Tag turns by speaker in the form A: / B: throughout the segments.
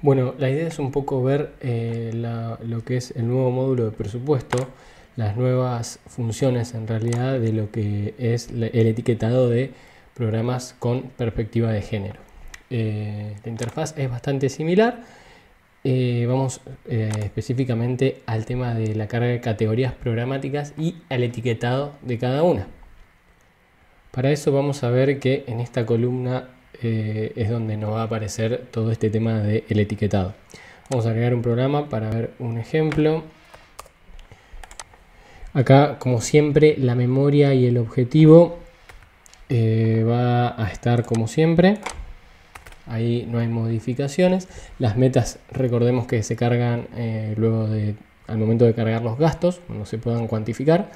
A: Bueno, la idea es un poco ver eh, lo que es el nuevo módulo de presupuesto, las nuevas funciones en realidad de lo que es el etiquetado de programas con perspectiva de género. Eh, la interfaz es bastante similar. Eh, vamos específicamente al tema de la carga de categorías programáticas y al etiquetado de cada una. Para eso vamos a ver que en esta columna eh, es donde nos va a aparecer todo este tema del etiquetado. Vamos a crear un programa para ver un ejemplo. Acá, como siempre, la memoria y el objetivo eh, va a estar como siempre. Ahí no hay modificaciones. Las metas, recordemos que se cargan eh, luego de, al momento de cargar los gastos, Cuando se puedan cuantificar.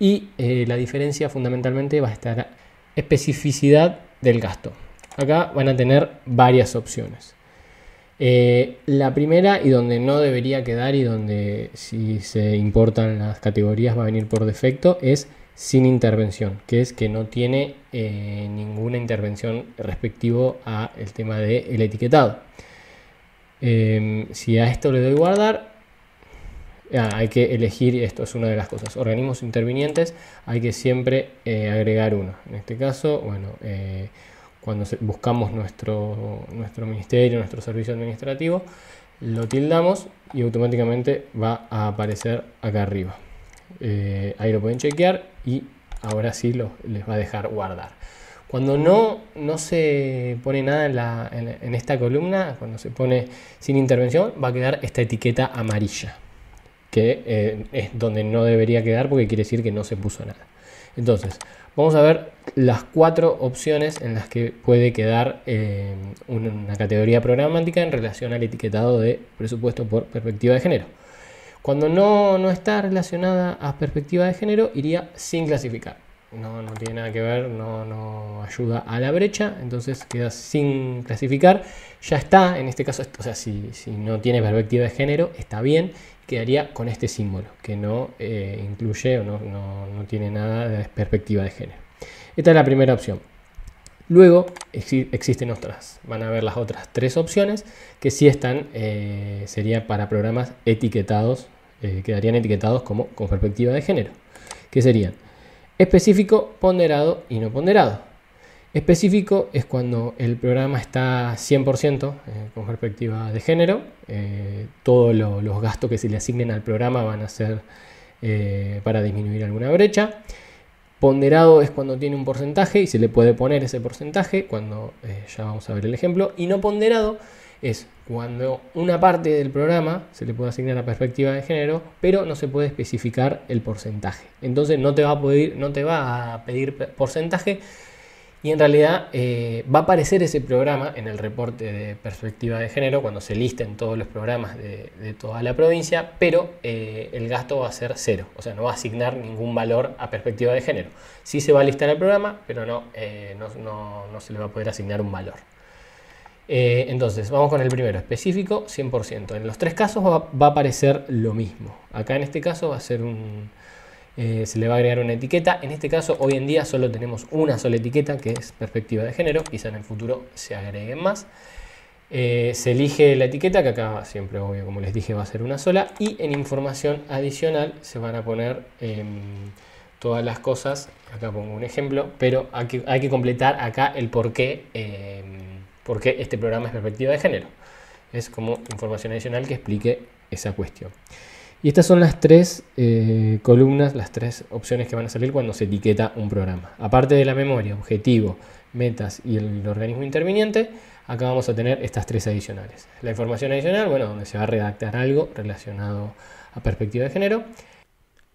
A: Y la diferencia fundamentalmente va a estar especificidad del gasto. Acá van a tener varias opciones. Eh, la primera y donde no debería quedar y donde si se importan las categorías va a venir por defecto es sin intervención, que es que no tiene eh, ninguna intervención respectivo a el tema del etiquetado. Em, si a esto le doy guardar, ah, hay que elegir, esto es una de las cosas, organismos intervinientes, hay que siempre eh, agregar uno. En este caso, bueno cuando buscamos nuestro, nuestro ministerio, nuestro servicio administrativo, lo tildamos y automáticamente va a aparecer acá arriba. Eh, ahí lo pueden chequear y ahora sí lo, les va a dejar guardar. Cuando no, no se pone nada en, esta columna, cuando se pone sin intervención, va a quedar esta etiqueta amarilla, que eh, es donde no debería quedar porque quiere decir que no se puso nada. Entonces, vamos a ver las cuatro opciones en las que puede quedar eh, una categoría programática en relación al etiquetado de presupuesto por perspectiva de género. Cuando no, no está relacionada a perspectiva de género, iría sin clasificar no, tiene nada que ver, no, no, ayuda a la brecha, entonces queda sin clasificar. Ya está, en este caso, o sea, si, si no tiene perspectiva de género, está bien, quedaría con este símbolo, que no eh, incluye o no, no, tiene nada de perspectiva de género. Esta es la primera opción. Luego existen otras, van a ver las otras tres opciones que si están, eh, sería para programas etiquetados, eh, quedarían etiquetados como con perspectiva de género, qué serían Específico, ponderado y no ponderado. Específico es cuando el programa está 100% eh, con perspectiva de género. Eh, todos los gastos que se le asignen al programa van a ser eh, para disminuir alguna brecha. Ponderado es cuando tiene un porcentaje y se le puede poner ese porcentaje, cuando ya vamos a ver el ejemplo. Y no ponderado es cuando una parte del programa se le puede asignar a perspectiva de género, pero no se puede especificar el porcentaje. Entonces no te va a, poder no te va a pedir porcentaje y en realidad eh, va a aparecer ese programa en el reporte de perspectiva de género cuando se listen todos los programas de, toda la provincia, pero eh, el gasto va a ser cero, o sea, no va a asignar ningún valor a perspectiva de género. Sí se va a listar el programa, pero no, eh, no, no se le va a poder asignar un valor. Eh, entonces, vamos con el primero, específico 100%. En los tres casos va, a aparecer lo mismo. Acá en este caso va a ser un... Eh, se le va a agregar una etiqueta. En este caso, hoy en día solo tenemos una sola etiqueta, que es perspectiva de género. Quizá en el futuro se agreguen más. Eh, se elige la etiqueta, que acá siempre, obvio, como les dije, va a ser una sola. Y en información adicional se van a poner em, todas las cosas. Acá pongo un ejemplo, pero hay que, hay que completar acá el por qué em, porque este programa es perspectiva de género. Es como información adicional que explique esa cuestión. Y estas son las tres eh, columnas, las tres opciones que van a salir cuando se etiqueta un programa. Aparte de la memoria, objetivo, metas y el, organismo interviniente, acá vamos a tener estas tres adicionales. La información adicional, bueno, donde se va a redactar algo relacionado a perspectiva de género.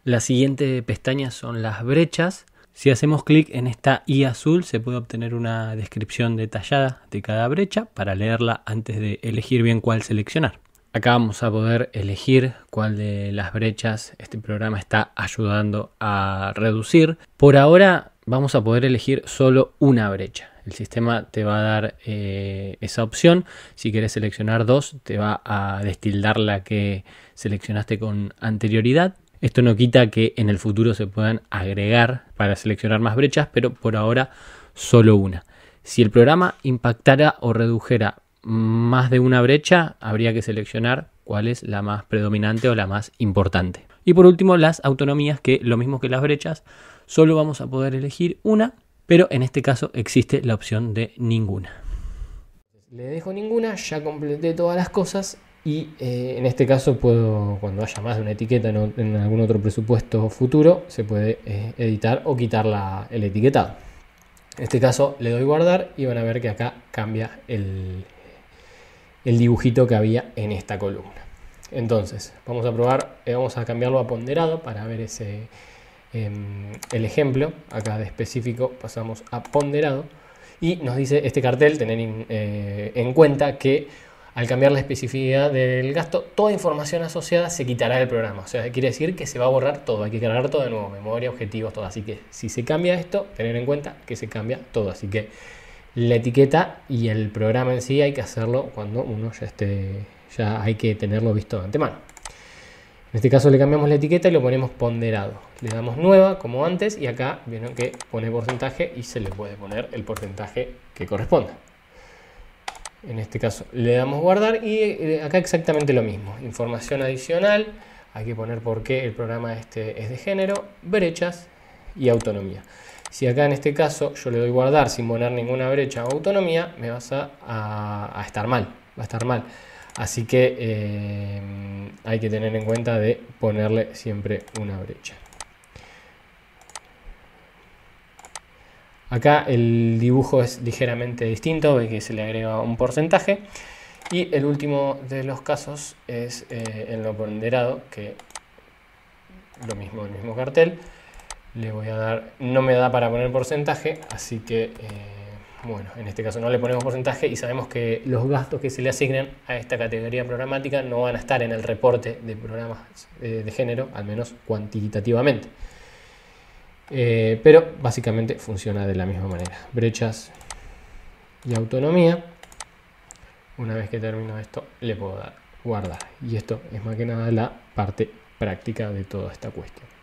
A: La siguiente pestaña son las brechas. Si hacemos clic en esta I azul se puede obtener una descripción detallada de cada brecha para leerla antes de elegir bien cuál seleccionar. Acá vamos a poder elegir cuál de las brechas este programa está ayudando a reducir. Por ahora vamos a poder elegir solo una brecha. El sistema te va a dar eh, esa opción. Si quieres seleccionar dos, te va a destildar la que seleccionaste con anterioridad. Esto no quita que en el futuro se puedan agregar para seleccionar más brechas, pero por ahora solo una. Si el programa impactara o redujera más de una brecha, habría que seleccionar cuál es la más predominante o la más importante. Y por último, las autonomías, que lo mismo que las brechas, solo vamos a poder elegir una, pero en este caso existe la opción de ninguna. Le dejo ninguna, ya completé todas las cosas y eh, en este caso puedo, cuando haya más de una etiqueta en, algún otro presupuesto futuro, se puede eh, editar o quitar el etiquetado. En este caso le doy guardar y van a ver que acá cambia el, dibujito que había en esta columna. Entonces, vamos a probar, eh, vamos a cambiarlo a ponderado para ver ese, em, el ejemplo. Acá de específico pasamos a ponderado y nos dice este cartel tener en cuenta que al cambiar la especificidad del gasto, toda información asociada se quitará del programa. O sea, quiere decir que se va a borrar todo, hay que cargar todo de nuevo, memoria, objetivos, todo. Así que si se cambia esto, tener en cuenta que se cambia todo. Así que la etiqueta y el programa en sí hay que hacerlo cuando uno ya esté, ya hay que tenerlo visto de antemano. En este caso le cambiamos la etiqueta y lo ponemos ponderado. Le damos nueva como antes y acá vieron que pone porcentaje y se le puede poner el porcentaje que corresponda. En este caso le damos guardar y eh, acá exactamente lo mismo. Información adicional, hay que poner por qué el programa este es de género, brechas y autonomía. Si acá en este caso yo le doy guardar sin poner ninguna brecha o autonomía, me vas a, estar mal, va a estar mal. Así que eh, hay que tener en cuenta de ponerle siempre una brecha. Acá el dibujo es ligeramente distinto, ve que se le agrega un porcentaje. Y el último de los casos es eh, en lo ponderado, que lo mismo, el mismo cartel. Le voy a dar, no me da para poner porcentaje, así que, eh, bueno, en este caso no le ponemos porcentaje y sabemos que los gastos que se le asignan a esta categoría programática no van a estar en el reporte de programas eh, de género, al menos cuantitativamente. Eh, pero básicamente funciona de la misma manera. Brechas y autonomía. Una vez que termino esto, le puedo dar guardar. Y esto es más que nada la parte práctica de toda esta cuestión.